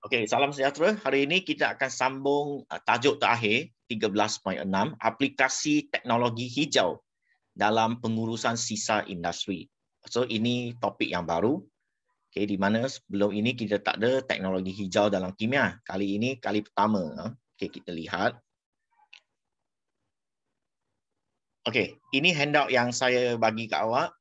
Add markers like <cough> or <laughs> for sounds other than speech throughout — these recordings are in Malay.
Okey, salam sejahtera. Hari ini kita akan sambung uh, tajuk terakhir 13.6 aplikasi teknologi hijau dalam pengurusan sisa industri. So ini topik yang baru. Okey, di mana sebelum ini kita tak ada teknologi hijau dalam kimia. Kali ini kali pertama. Uh, okey, kita lihat. Okey, ini handout yang saya bagi ke awak.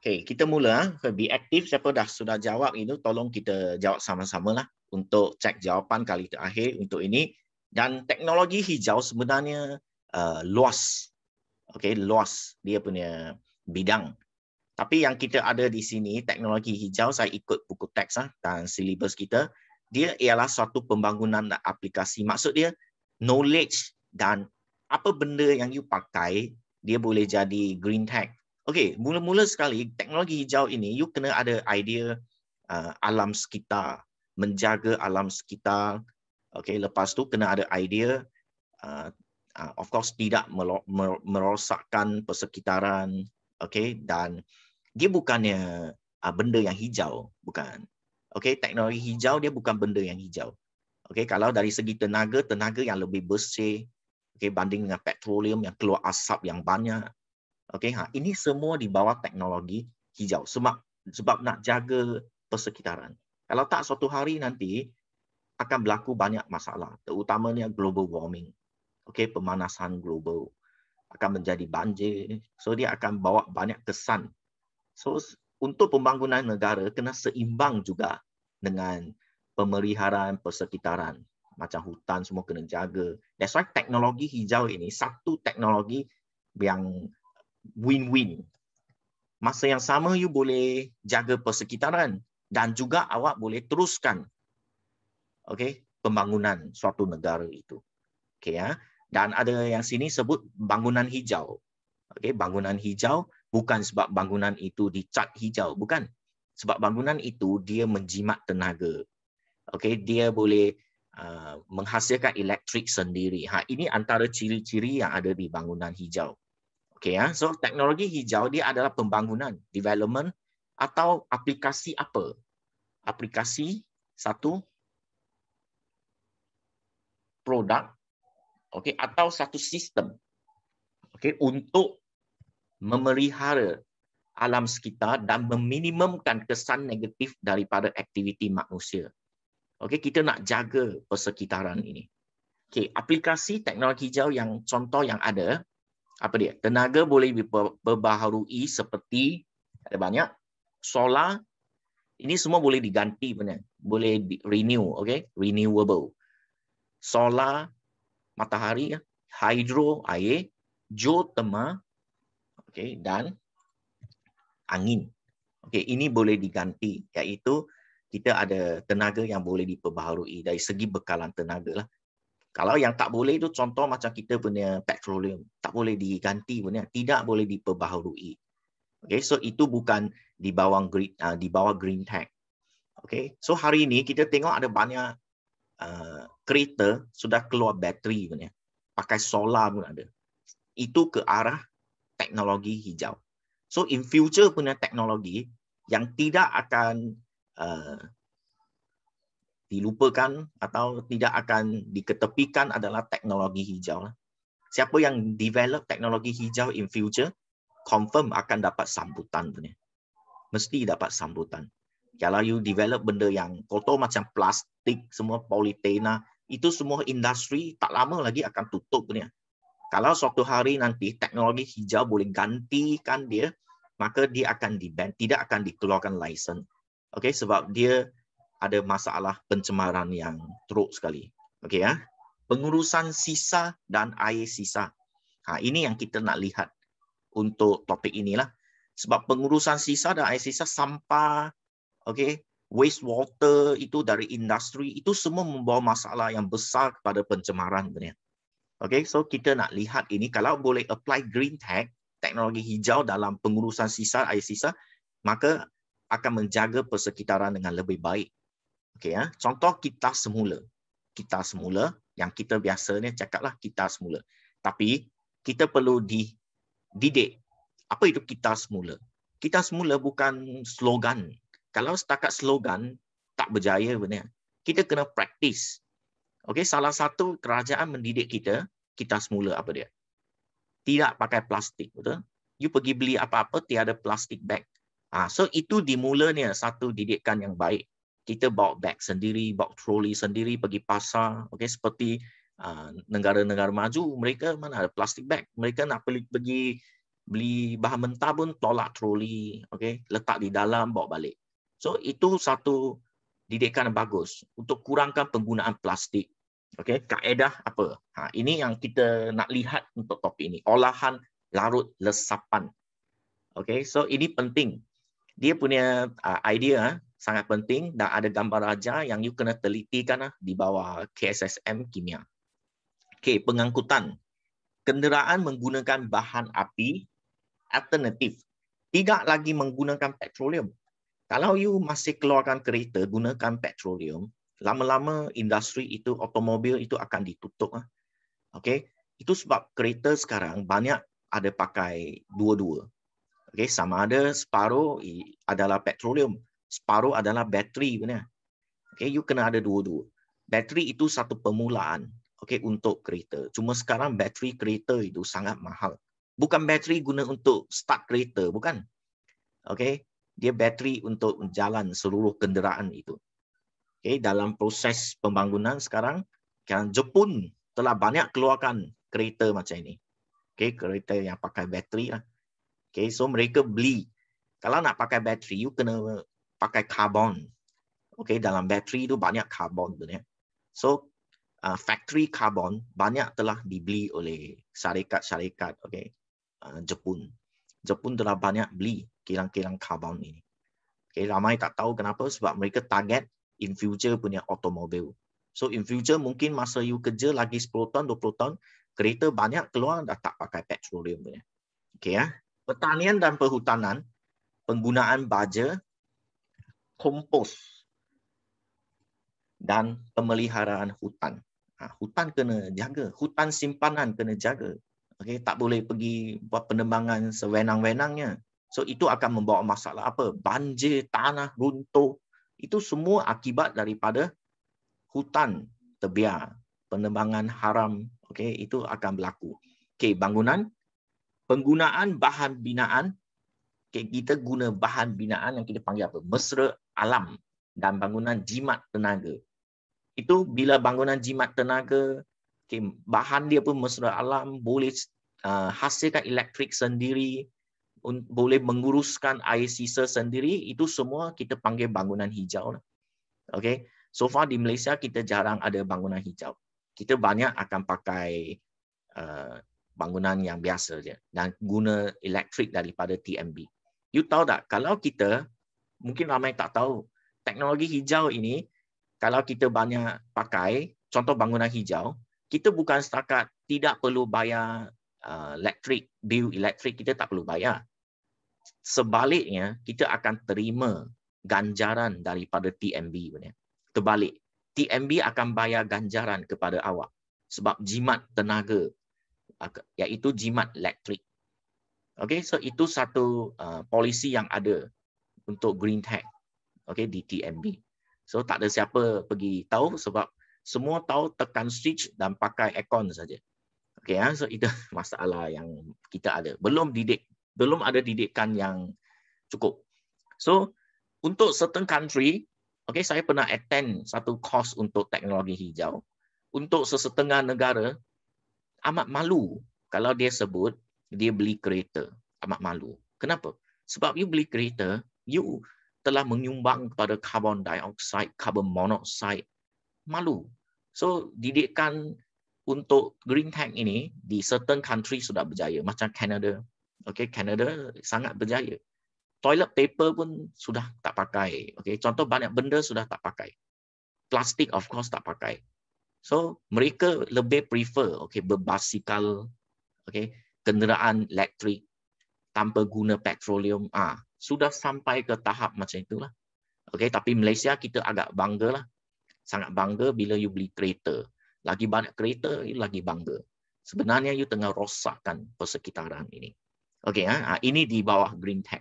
Okay, kita mula. Ah. Be active. Siapa dah sudah jawab ini. tolong kita jawab sama-sama lah untuk cek jawapan kali terakhir untuk ini. Dan teknologi hijau sebenarnya uh, luas. Okay, luas dia punya bidang. Tapi yang kita ada di sini, teknologi hijau, saya ikut buku teks lah, dan silibus kita, dia ialah suatu pembangunan dan aplikasi. Maksud dia, knowledge dan apa benda yang you pakai, dia boleh jadi green tech, Okey, mula-mula sekali teknologi hijau ini you kena ada idea uh, alam sekitar, menjaga alam sekitar. Okey, lepas tu kena ada idea uh, uh, of course tidak merosakkan persekitaran, okey dan dia bukannya uh, benda yang hijau, bukan. Okey, teknologi hijau dia bukan benda yang hijau. Okey, kalau dari segi tenaga, tenaga yang lebih bersih okey, banding dengan petroleum yang keluar asap yang banyak. Okey, ha, ini semua di bawah teknologi hijau sebab sebab nak jaga persekitaran. Kalau tak suatu hari nanti akan berlaku banyak masalah, terutamanya global warming. Okey, pemanasan global akan menjadi banjir. So dia akan bawa banyak kesan. So untuk pembangunan negara kena seimbang juga dengan pemeliharaan persekitaran macam hutan semua kena jaga. That's why teknologi hijau ini satu teknologi yang win-win. Masa yang sama, you boleh jaga persekitaran dan juga awak boleh teruskan okay, pembangunan suatu negara itu. Okay, ya. Dan ada yang sini sebut bangunan hijau. Okay, bangunan hijau bukan sebab bangunan itu dicat hijau, bukan. Sebab bangunan itu dia menjimat tenaga. Okay, dia boleh uh, menghasilkan elektrik sendiri. Ha, ini antara ciri-ciri yang ada di bangunan hijau. Okay, ya. So teknologi hijau dia adalah pembangunan, development atau aplikasi apa? Aplikasi satu produk, okay, atau satu sistem, okay, untuk memelihara alam sekitar dan meminimumkan kesan negatif daripada aktiviti manusia. Okay, kita nak jaga persekitaran ini. Okay, aplikasi teknologi hijau yang contoh yang ada apa dia? Tenaga boleh diperbaharui seperti ada banyak solar ini semua boleh diganti punya, boleh di renew, okay? Renewable. Solar, matahari, hydro air, geotermal, okay? Dan angin. Okay, ini boleh diganti iaitu kita ada tenaga yang boleh diperbaharui dari segi bekalan tenaga lah. Kalau yang tak boleh tu contoh macam kita punya petroleum. Tak boleh diganti punya. Tidak boleh diperbaharui. Okay, so itu bukan di bawah green, uh, di bawah green tech. Okay, so hari ini kita tengok ada banyak uh, kereta sudah keluar bateri punya. Pakai solar pun ada. Itu ke arah teknologi hijau. So in future punya teknologi yang tidak akan uh, dilupakan atau tidak akan diketepikan adalah teknologi hijau. Siapa yang develop teknologi hijau in future, confirm akan dapat sambutan. punya Mesti dapat sambutan. Kalau you develop benda yang kotor macam plastik, semua politena, itu semua industri tak lama lagi akan tutup. punya Kalau suatu hari nanti teknologi hijau boleh gantikan dia, maka dia akan di tidak akan dikeluarkan license. Okay, sebab dia ada masalah pencemaran yang teruk sekali. Okey ya. Pengurusan sisa dan air sisa. Ha, ini yang kita nak lihat untuk topik inilah. Sebab pengurusan sisa dan air sisa sampah, okey, wastewater itu dari industri itu semua membawa masalah yang besar kepada pencemaran sebenarnya. Okey, so kita nak lihat ini kalau boleh apply green tech, teknologi hijau dalam pengurusan sisa air sisa, maka akan menjaga persekitaran dengan lebih baik. Okey ya. Contoh kita semula. Kita semula yang kita biasanya cakaplah kita semula. Tapi kita perlu dididik. Apa itu kita semula? Kita semula bukan slogan. Kalau setakat slogan tak berjaya benar. Kita kena praktis. Okey, salah satu kerajaan mendidik kita, kita semula apa dia? Tidak pakai plastik, betul? You pergi beli apa-apa tiada plastik bag. Ah, ha, so itu dimulanya satu didikan yang baik kita bawa beg sendiri, bawa troli sendiri pergi pasar. Okay, seperti ah, negara-negara uh, maju, mereka mana ada plastik beg. Mereka nak pergi, pergi beli bahan mentah pun tolak troli. Okay, letak di dalam, bawa balik. So itu satu didikan yang bagus untuk kurangkan penggunaan plastik. Okay, kaedah apa? Ha, ini yang kita nak lihat untuk topik ini. Olahan larut lesapan. Okay, so ini penting. Dia punya ah, idea ah, sangat penting dan ada gambar raja yang you kena teliti kan lah di bawah KSSM kimia. Okey, pengangkutan. Kenderaan menggunakan bahan api alternatif. Tidak lagi menggunakan petroleum. Kalau you masih keluarkan kereta gunakan petroleum, lama-lama industri itu automobil itu akan ditutup. Lah. Okey, itu sebab kereta sekarang banyak ada pakai dua-dua. Okey, sama ada separuh adalah petroleum, separuh adalah bateri punya. Okay, you kena ada dua-dua. Bateri itu satu permulaan okay, untuk kereta. Cuma sekarang bateri kereta itu sangat mahal. Bukan bateri guna untuk start kereta, bukan? Okay, dia bateri untuk jalan seluruh kenderaan itu. Okay, dalam proses pembangunan sekarang, kan Jepun telah banyak keluarkan kereta macam ini. Okay, kereta yang pakai bateri lah. Okay, so mereka beli. Kalau nak pakai bateri, you kena pakai karbon. Okay, dalam bateri itu banyak karbon sebenarnya. So uh, factory karbon banyak telah dibeli oleh syarikat-syarikat okay, uh, Jepun. Jepun telah banyak beli kilang-kilang karbon ini. Okay, ramai tak tahu kenapa sebab mereka target in future punya automobil. So in future mungkin masa you kerja lagi 10 tahun, 20 tahun, kereta banyak keluar dah tak pakai petroleum. Okay, ya. Pertanian dan perhutanan, penggunaan baja kompos dan pemeliharaan hutan. Ha, hutan kena jaga, hutan simpanan kena jaga. okay tak boleh pergi buat penembangan sewenang-wenangnya. So itu akan membawa masalah apa? Banjir, tanah runtuh. Itu semua akibat daripada hutan terbiar, penembangan haram. okay itu akan berlaku. Okay bangunan penggunaan bahan binaan Okay, kita guna bahan binaan yang kita panggil apa? Mesra alam dan bangunan jimat tenaga. Itu bila bangunan jimat tenaga, okay, bahan dia pun mesra alam, boleh uh, hasilkan elektrik sendiri, un, boleh menguruskan air sisa sendiri, itu semua kita panggil bangunan hijau. Lah. Okay. So far di Malaysia, kita jarang ada bangunan hijau. Kita banyak akan pakai uh, bangunan yang biasa je, dan guna elektrik daripada TMB. You tahu tak, kalau kita mungkin ramai tak tahu teknologi hijau ini kalau kita banyak pakai contoh bangunan hijau kita bukan setakat tidak perlu bayar uh, elektrik bil elektrik kita tak perlu bayar sebaliknya kita akan terima ganjaran daripada TMB sebenarnya terbalik TMB akan bayar ganjaran kepada awak sebab jimat tenaga iaitu jimat elektrik okay so itu satu uh, polisi yang ada untuk green Tech, okay, di TMB. So tak ada siapa pergi tahu sebab semua tahu tekan switch dan pakai aircon saja. Okay, ya. So itu <laughs> masalah yang kita ada. Belum didik, belum ada didikan yang cukup. So untuk certain country, okay, saya pernah attend satu course untuk teknologi hijau. Untuk sesetengah negara, amat malu kalau dia sebut dia beli kereta. Amat malu. Kenapa? Sebab dia beli kereta, you telah menyumbang kepada carbon dioxide, carbon monoxide. Malu. So, didikan untuk green tech ini di certain country sudah berjaya macam Canada. Okay, Canada sangat berjaya. Toilet paper pun sudah tak pakai. Okay, contoh banyak benda sudah tak pakai. Plastik of course tak pakai. So, mereka lebih prefer okay, berbasikal, okay, kenderaan elektrik tanpa guna petroleum. Ah, sudah sampai ke tahap macam itulah. Okey, tapi Malaysia kita agak bangga lah. Sangat bangga bila you beli kereta. Lagi banyak kereta, you lagi bangga. Sebenarnya you tengah rosakkan persekitaran ini. Okey, ha? ha? ini di bawah green tag.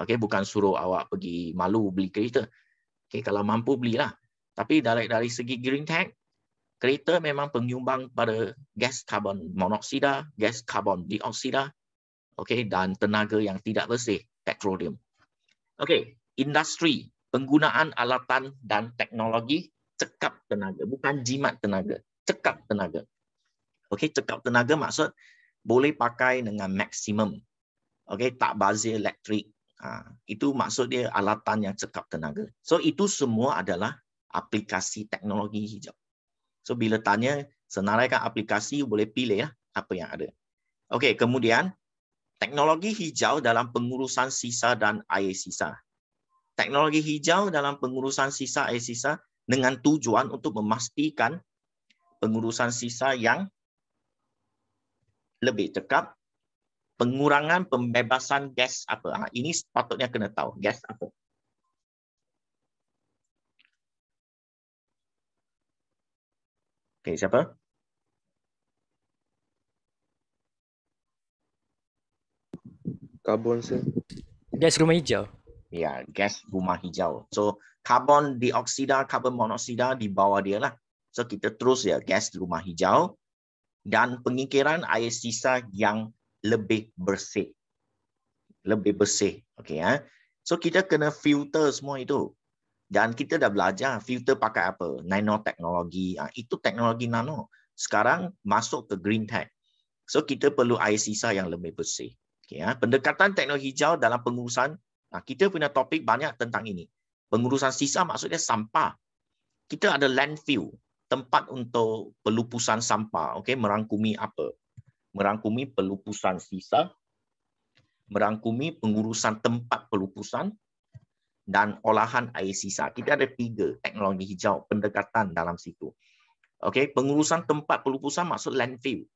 Okey, bukan suruh awak pergi malu beli kereta. Okey, kalau mampu belilah. Tapi dari dari segi green tag, kereta memang penyumbang pada gas karbon monoksida, gas karbon dioksida, okey dan tenaga yang tidak bersih petroleum. Okay, industri, penggunaan alatan dan teknologi cekap tenaga, bukan jimat tenaga, cekap tenaga. Okay, cekap tenaga maksud boleh pakai dengan maksimum. Okay, tak bazir elektrik. Ha, itu maksud dia alatan yang cekap tenaga. So itu semua adalah aplikasi teknologi hijau. So bila tanya senaraikan aplikasi boleh pilih ya, apa yang ada. Okey, kemudian Teknologi hijau dalam pengurusan sisa dan air sisa. Teknologi hijau dalam pengurusan sisa air sisa dengan tujuan untuk memastikan pengurusan sisa yang lebih cekap, pengurangan pembebasan gas apa. Ah, ini sepatutnya kena tahu, gas apa. Oke, siapa? Karbon se Gas rumah hijau. Ya, yeah, gas rumah hijau. So karbon dioksida, karbon monoksida di bawah dia lah. So kita terus ya gas rumah hijau dan pengikiran air sisa yang lebih bersih. Lebih bersih. Okay, ya. So kita kena filter semua itu. Dan kita dah belajar filter pakai apa? Nanoteknologi. Ah, itu teknologi nano. Sekarang masuk ke green tech. So kita perlu air sisa yang lebih bersih. Okay, ya. Pendekatan teknologi hijau dalam pengurusan, Nah kita punya topik banyak tentang ini. Pengurusan sisa maksudnya sampah. Kita ada landfill, tempat untuk pelupusan sampah. Okay, merangkumi apa? Merangkumi pelupusan sisa, merangkumi pengurusan tempat pelupusan, dan olahan air sisa. Kita ada tiga teknologi hijau pendekatan dalam situ. Okay, pengurusan tempat pelupusan maksud landfill.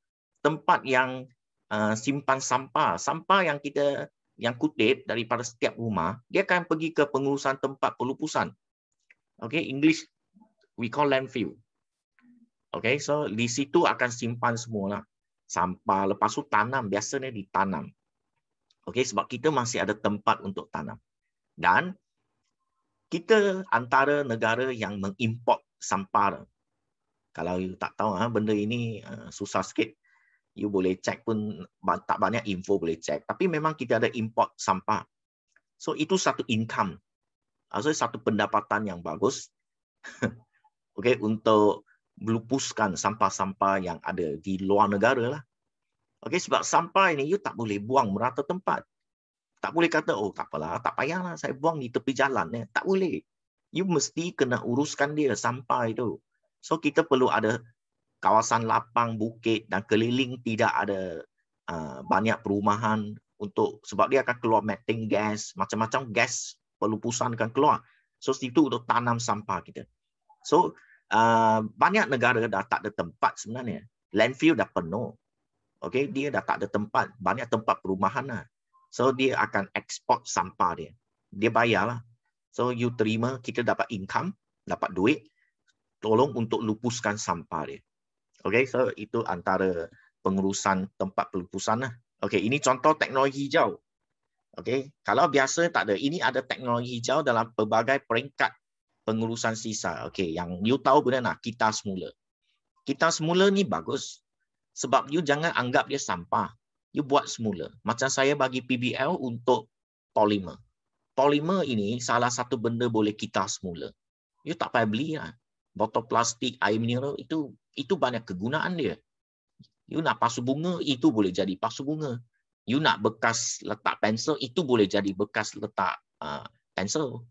Tempat yang Ah, simpan sampah. Sampah yang kita yang kutip daripada setiap rumah, dia akan pergi ke pengurusan tempat pelupusan. Okay, English we call landfill. Okay, so di situ akan simpan semua sampah. Lepas tu tanam, biasanya ditanam. Okay, sebab kita masih ada tempat untuk tanam. Dan kita antara negara yang mengimport sampah. Kalau tak tahu, ah, benda ini ah, susah sikit you boleh cek pun tak banyak info boleh cek, Tapi memang kita ada import sampah. So itu satu income. Ah, so satu pendapatan yang bagus. <laughs> okay, untuk melupuskan sampah-sampah yang ada di luar negara lah. Okay, sebab sampah ini you tak boleh buang merata tempat. Tak boleh kata, oh tak apalah, tak payahlah saya buang di tepi jalan. Eh, tak boleh. You mesti kena uruskan dia sampah itu. So kita perlu ada kawasan lapang, bukit dan keliling tidak ada uh, banyak perumahan untuk sebab dia akan keluar methane gas, macam-macam gas pelupusan akan keluar. So situ untuk tanam sampah kita. So uh, banyak negara dah tak ada tempat sebenarnya. Landfill dah penuh. Okay, dia dah tak ada tempat, banyak tempat perumahan lah. So dia akan ekspor sampah dia. Dia bayar lah. So you terima, kita dapat income, dapat duit, tolong untuk lupuskan sampah dia. Okay, so itu antara pengurusan tempat pelupusan lah. Okay, ini contoh teknologi hijau. Okay, kalau biasa tak ada. Ini ada teknologi hijau dalam pelbagai peringkat pengurusan sisa. Okay, yang you tahu benar nak kita semula. Kita semula ni bagus. Sebab you jangan anggap dia sampah. You buat semula. Macam saya bagi PBL untuk polimer. Polimer ini salah satu benda boleh kita semula. You tak payah beli lah. Botol plastik, air mineral itu itu banyak kegunaan dia. You nak pasu bunga, itu boleh jadi pasu bunga. You nak bekas letak pensel, itu boleh jadi bekas letak uh, pensel.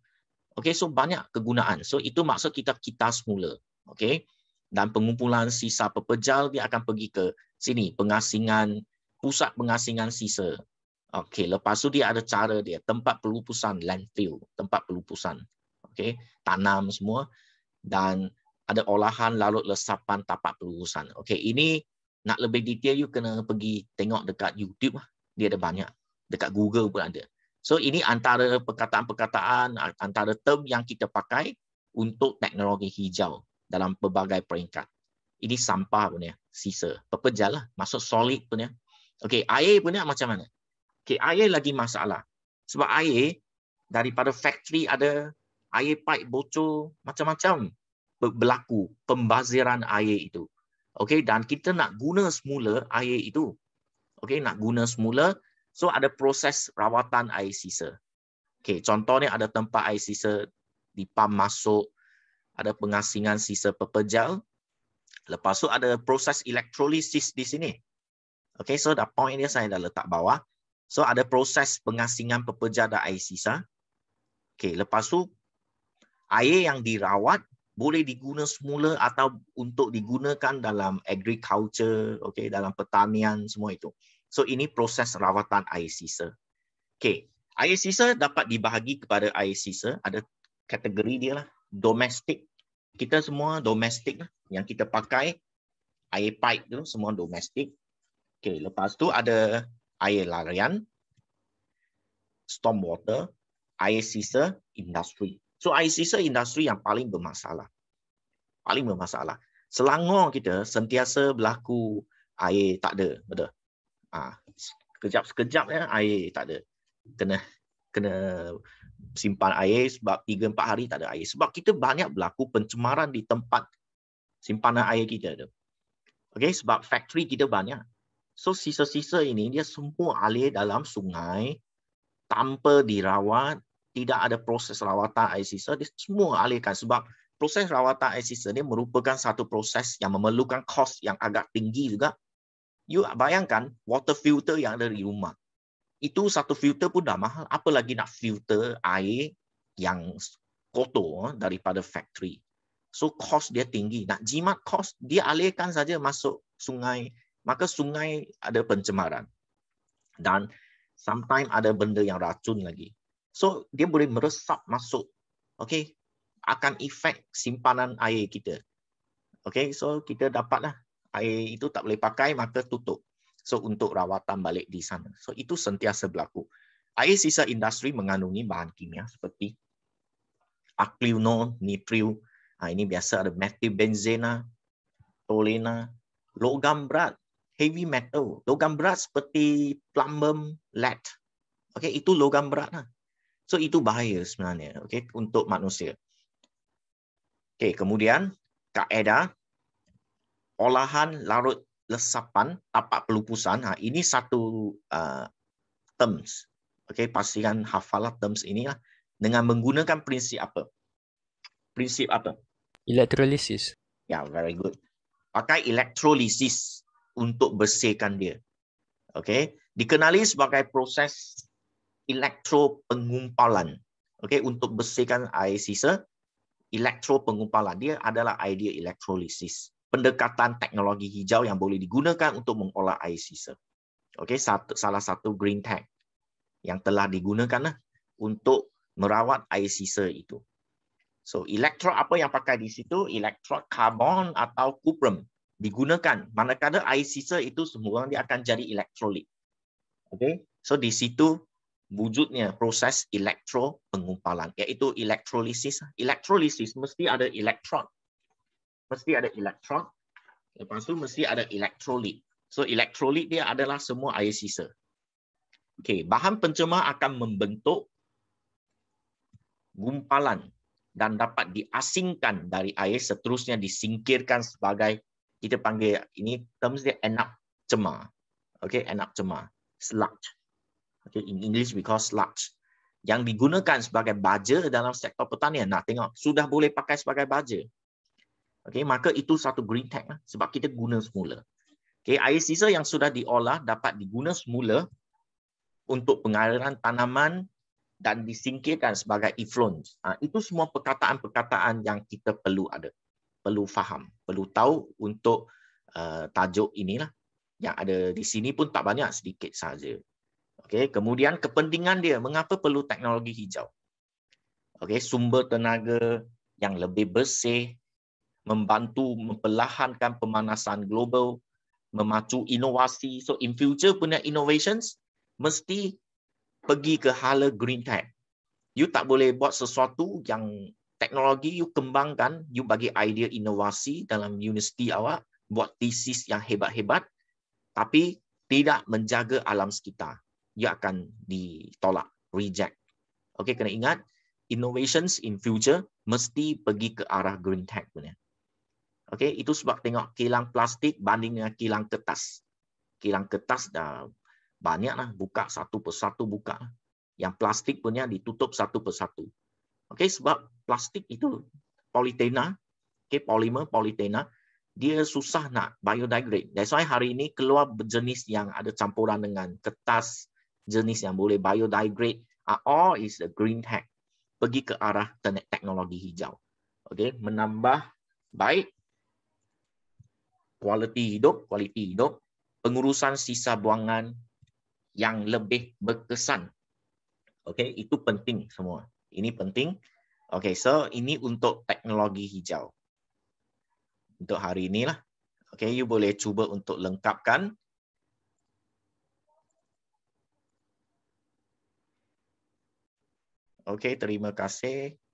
Okay, so banyak kegunaan. So itu maksud kita kita semula. Okay, dan pengumpulan sisa pepejal dia akan pergi ke sini pengasingan pusat pengasingan sisa. Okay, lepas tu dia ada cara dia tempat pelupusan landfill, tempat pelupusan. Okay, tanam semua dan ada olahan laut lesapan tapak pelurusan. Okey, ini nak lebih detail you kena pergi tengok dekat YouTube lah. Dia ada banyak. Dekat Google pun ada. So ini antara perkataan-perkataan antara term yang kita pakai untuk teknologi hijau dalam pelbagai peringkat. Ini sampah pun ya, sisa. Pepejalah, masuk solid pun ya. Okey, air pun ya macam mana? Okey, air lagi masalah. Sebab air daripada factory ada air pipe bocor macam-macam berlaku pembaziran air itu. Okey dan kita nak guna semula air itu. Okey nak guna semula so ada proses rawatan air sisa. Okey contohnya ada tempat air sisa di pam masuk ada pengasingan sisa pepejal. Lepas tu ada proses elektrolisis di sini. Okey so dah point dia saya dah letak bawah. So ada proses pengasingan pepejal dan air sisa. Okey lepas tu air yang dirawat boleh diguna semula atau untuk digunakan dalam agriculture, okay, dalam pertanian semua itu. So ini proses rawatan air sisa. Okay. Air sisa dapat dibahagi kepada air sisa, ada kategori dia lah, domestik. Kita semua domestik lah. yang kita pakai, air pipe tu semua domestik. Okay. Lepas tu ada air larian, storm water, air sisa, industri. So air sisa industri yang paling bermasalah. Paling bermasalah. Selangor kita sentiasa berlaku air tak ada. Betul? Ah, kejap sekejap ya, air tak ada. Kena kena simpan air sebab 3-4 hari tak ada air. Sebab kita banyak berlaku pencemaran di tempat simpanan air kita. Tu. Okay, sebab factory kita banyak. So sisa-sisa ini dia semua alir dalam sungai tanpa dirawat tidak ada proses rawatan air sisa, dia semua alihkan sebab proses rawatan air sisa ini merupakan satu proses yang memerlukan kos yang agak tinggi juga. You bayangkan water filter yang ada di rumah. Itu satu filter pun dah mahal. Apalagi nak filter air yang kotor eh, daripada factory. So, kos dia tinggi. Nak jimat kos, dia alihkan saja masuk sungai. Maka sungai ada pencemaran. Dan sometimes ada benda yang racun lagi. So dia boleh meresap masuk. okay? Akan efek simpanan air kita. okay? so kita dapatlah air itu tak boleh pakai maka tutup. So untuk rawatan balik di sana. So itu sentiasa berlaku. Air sisa industri mengandungi bahan kimia seperti aklinon, nitril, ha, ini biasa ada metil benzena, tolena, logam berat, heavy metal, logam berat seperti plumbum, lead. Okay, itu logam berat lah. So itu bahaya sebenarnya okay, untuk manusia. Okay, kemudian kaedah olahan larut lesapan tapak pelupusan. Ha, ini satu uh, terms. Okay, pastikan hafalah terms inilah dengan menggunakan prinsip apa? Prinsip apa? Electrolysis. Ya, yeah, very good. Pakai elektrolisis untuk bersihkan dia. Okay. Dikenali sebagai proses elektro pengumpalan. Okey, untuk bersihkan air sisa, elektro pengumpalan dia adalah idea elektrolisis. Pendekatan teknologi hijau yang boleh digunakan untuk mengolah air sisa. Okey, satu salah satu green tech yang telah digunakan lah untuk merawat air sisa itu. So, elektro apa yang pakai di situ? Elektro karbon atau kuprum digunakan. Manakala air sisa itu semua dia akan jadi elektrolit. Okey. So di situ wujudnya proses elektro pengumpalan iaitu elektrolisis elektrolisis mesti ada elektron mesti ada elektron lepas tu mesti ada elektrolit so elektrolit dia adalah semua air sisa okey bahan pencemar akan membentuk gumpalan dan dapat diasingkan dari air seterusnya disingkirkan sebagai kita panggil ini terms dia enak cemar okey enak cemar sludge Okay, in English we call sludge. Yang digunakan sebagai baja dalam sektor pertanian. Nah, tengok. Sudah boleh pakai sebagai baja. Okay, maka itu satu green tag sebab kita guna semula. Okay, air sisa yang sudah diolah dapat diguna semula untuk pengairan tanaman dan disingkirkan sebagai effluent. Ha, itu semua perkataan-perkataan yang kita perlu ada. Perlu faham, perlu tahu untuk uh, tajuk inilah. Yang ada di sini pun tak banyak, sedikit saja. Okey, kemudian kepentingan dia, mengapa perlu teknologi hijau? Okey, sumber tenaga yang lebih bersih membantu memperlahankan pemanasan global, memacu inovasi. So in future punya innovations mesti pergi ke hala green tech. You tak boleh buat sesuatu yang teknologi you kembangkan, you bagi idea inovasi dalam universiti awak, buat thesis yang hebat-hebat tapi tidak menjaga alam sekitar ia akan ditolak, reject. Okey, kena ingat, innovations in future mesti pergi ke arah green tech punya. Okey, itu sebab tengok kilang plastik banding dengan kilang kertas. Kilang kertas dah banyak lah, buka satu persatu buka. Yang plastik punya ditutup satu persatu. Okey, sebab plastik itu polytena, okey, polymer, polytena, dia susah nak biodegrade. That's why hari ini keluar jenis yang ada campuran dengan kertas, jenis yang boleh biodegrade uh, all is the green tech pergi ke arah teknologi hijau okey menambah baik kualiti hidup kualiti hidup pengurusan sisa buangan yang lebih berkesan okey itu penting semua ini penting okey so ini untuk teknologi hijau untuk hari inilah okey you boleh cuba untuk lengkapkan Okay, terima kasih.